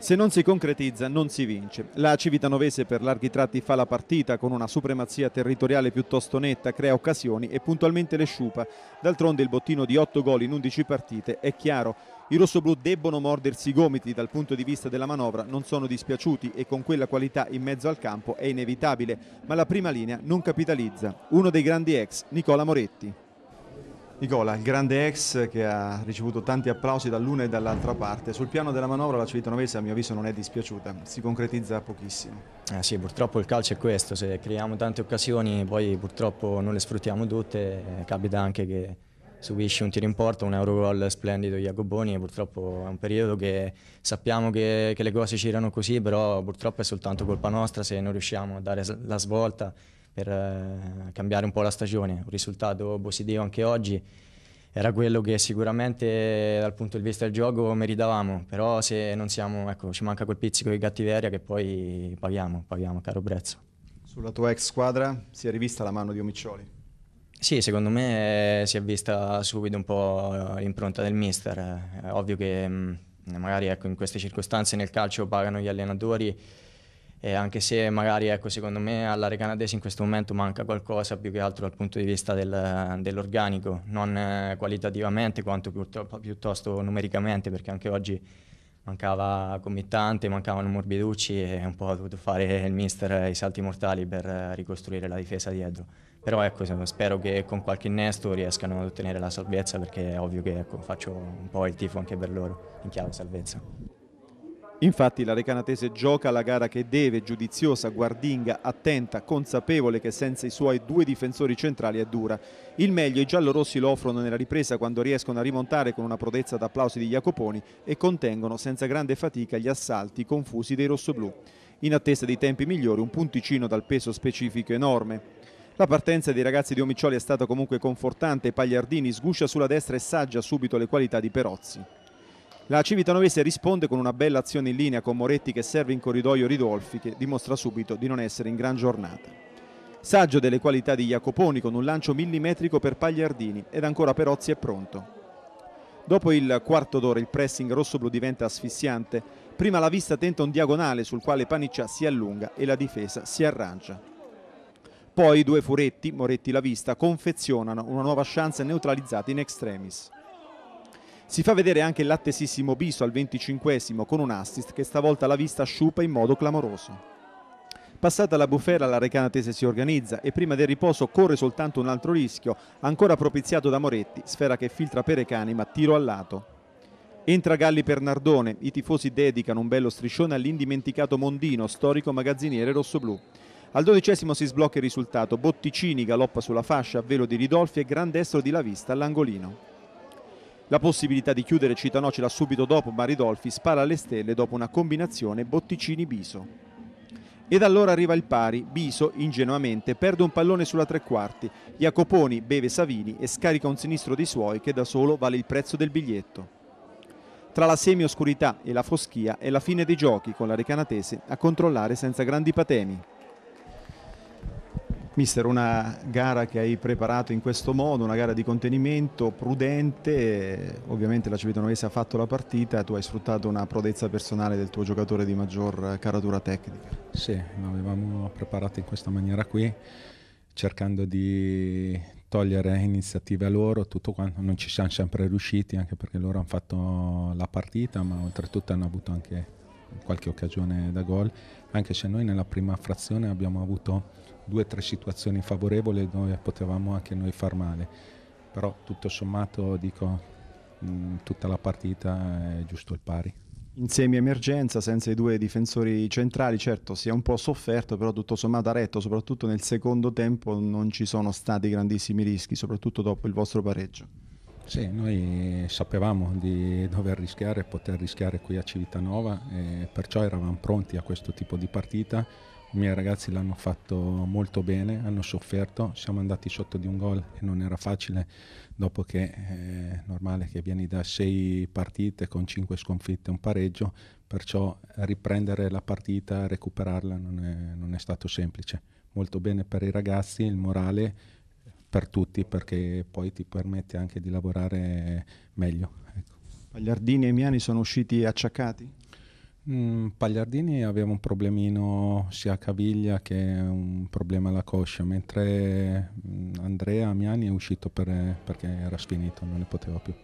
Se non si concretizza non si vince. La Civitanovese per larghi tratti fa la partita con una supremazia territoriale piuttosto netta, crea occasioni e puntualmente le sciupa. D'altronde il bottino di 8 gol in 11 partite è chiaro. I rossoblù debbono mordersi i gomiti dal punto di vista della manovra, non sono dispiaciuti e con quella qualità in mezzo al campo è inevitabile, ma la prima linea non capitalizza. Uno dei grandi ex, Nicola Moretti. Nicola, il grande ex che ha ricevuto tanti applausi dall'una e dall'altra parte, sul piano della manovra la Civitanovese a mio avviso non è dispiaciuta, si concretizza pochissimo. Eh sì, purtroppo il calcio è questo, se creiamo tante occasioni poi purtroppo non le sfruttiamo tutte, capita anche che subisci un tiro in porta, un Eurogol splendido Jacoboni, purtroppo è un periodo che sappiamo che, che le cose girano così, però purtroppo è soltanto colpa nostra se non riusciamo a dare la svolta per eh, cambiare un po' la stagione. Un risultato positivo anche oggi era quello che sicuramente dal punto di vista del gioco meritavamo, però se non siamo, ecco, ci manca quel pizzico di cattiveria che poi paghiamo, paghiamo caro prezzo. Sulla tua ex squadra si è rivista la mano di Omiccioli? Sì, secondo me eh, si è vista subito un po' eh, l'impronta del mister. È ovvio che mm, magari ecco, in queste circostanze nel calcio pagano gli allenatori eh, anche se magari ecco, secondo me all'area canadese in questo momento manca qualcosa più che altro dal punto di vista del, dell'organico, non eh, qualitativamente quanto piuttosto numericamente, perché anche oggi mancava committante, mancavano Morbiducci e un po' ha dovuto fare il mister eh, i salti mortali per eh, ricostruire la difesa dietro. Però ecco, spero che con qualche innesto riescano ad ottenere la salvezza perché è ovvio che ecco, faccio un po' il tifo anche per loro in chiave salvezza. Infatti la Recanatese gioca la gara che deve, giudiziosa, guardinga, attenta, consapevole che senza i suoi due difensori centrali è dura. Il meglio i giallorossi lo offrono nella ripresa quando riescono a rimontare con una prodezza d'applausi di Jacoponi e contengono senza grande fatica gli assalti confusi dei rossoblù. In attesa dei tempi migliori un punticino dal peso specifico enorme. La partenza dei ragazzi di Omiccioli è stata comunque confortante, Pagliardini sguscia sulla destra e saggia subito le qualità di Perozzi. La Civitanovese risponde con una bella azione in linea con Moretti che serve in corridoio Ridolfi che dimostra subito di non essere in gran giornata. Saggio delle qualità di Jacoponi con un lancio millimetrico per Pagliardini ed ancora Perozzi è pronto. Dopo il quarto d'ora il pressing rossoblu diventa asfissiante, prima la vista tenta un diagonale sul quale Paniccia si allunga e la difesa si arrangia. Poi i due furetti, Moretti la vista, confezionano una nuova chance neutralizzata in extremis. Si fa vedere anche l'attesissimo Biso al 25 con un assist che stavolta la vista sciupa in modo clamoroso. Passata la bufera la Recanatese si organizza e prima del riposo corre soltanto un altro rischio, ancora propiziato da Moretti, sfera che filtra per Perecani ma tiro al lato. Entra Galli per Nardone, i tifosi dedicano un bello striscione all'indimenticato Mondino, storico magazziniere rossoblù. Al dodicesimo si sblocca il risultato, Botticini galoppa sulla fascia, a velo di Ridolfi e gran destro di La Vista all'angolino. La possibilità di chiudere Citanocela subito dopo, ma Ridolfi spara alle stelle dopo una combinazione Botticini-Biso. Ed allora arriva il pari, Biso ingenuamente perde un pallone sulla tre quarti, Jacoponi beve Savini e scarica un sinistro dei suoi che da solo vale il prezzo del biglietto. Tra la semioscurità e la foschia è la fine dei giochi con la Recanatese a controllare senza grandi patemi. Mister, una gara che hai preparato in questo modo, una gara di contenimento prudente, ovviamente la Civitanovese ha fatto la partita, tu hai sfruttato una prodezza personale del tuo giocatore di maggior caratura tecnica. Sì, l'avevamo preparato in questa maniera qui, cercando di togliere iniziative a loro, tutto quanto, non ci siamo sempre riusciti anche perché loro hanno fatto la partita, ma oltretutto hanno avuto anche qualche occasione da gol, anche se noi nella prima frazione abbiamo avuto due o tre situazioni favorevoli dove potevamo anche noi far male, però tutto sommato dico mm, tutta la partita è giusto il pari. In semi-emergenza, senza i due difensori centrali, certo si è un po' sofferto, però tutto sommato ha retto, soprattutto nel secondo tempo non ci sono stati grandissimi rischi, soprattutto dopo il vostro pareggio. Sì, noi sapevamo di dover rischiare e poter rischiare qui a Civitanova, perciò eravamo pronti a questo tipo di partita. I miei ragazzi l'hanno fatto molto bene, hanno sofferto, siamo andati sotto di un gol e non era facile dopo che è eh, normale che vieni da sei partite con cinque sconfitte e un pareggio, perciò riprendere la partita, recuperarla non è, non è stato semplice. Molto bene per i ragazzi, il morale per tutti perché poi ti permette anche di lavorare meglio. Ecco. Pagliardini e Miani sono usciti acciaccati? Mm, Pagliardini aveva un problemino sia a caviglia che un problema alla coscia, mentre mm, Andrea Miani è uscito per, perché era sfinito, non ne poteva più.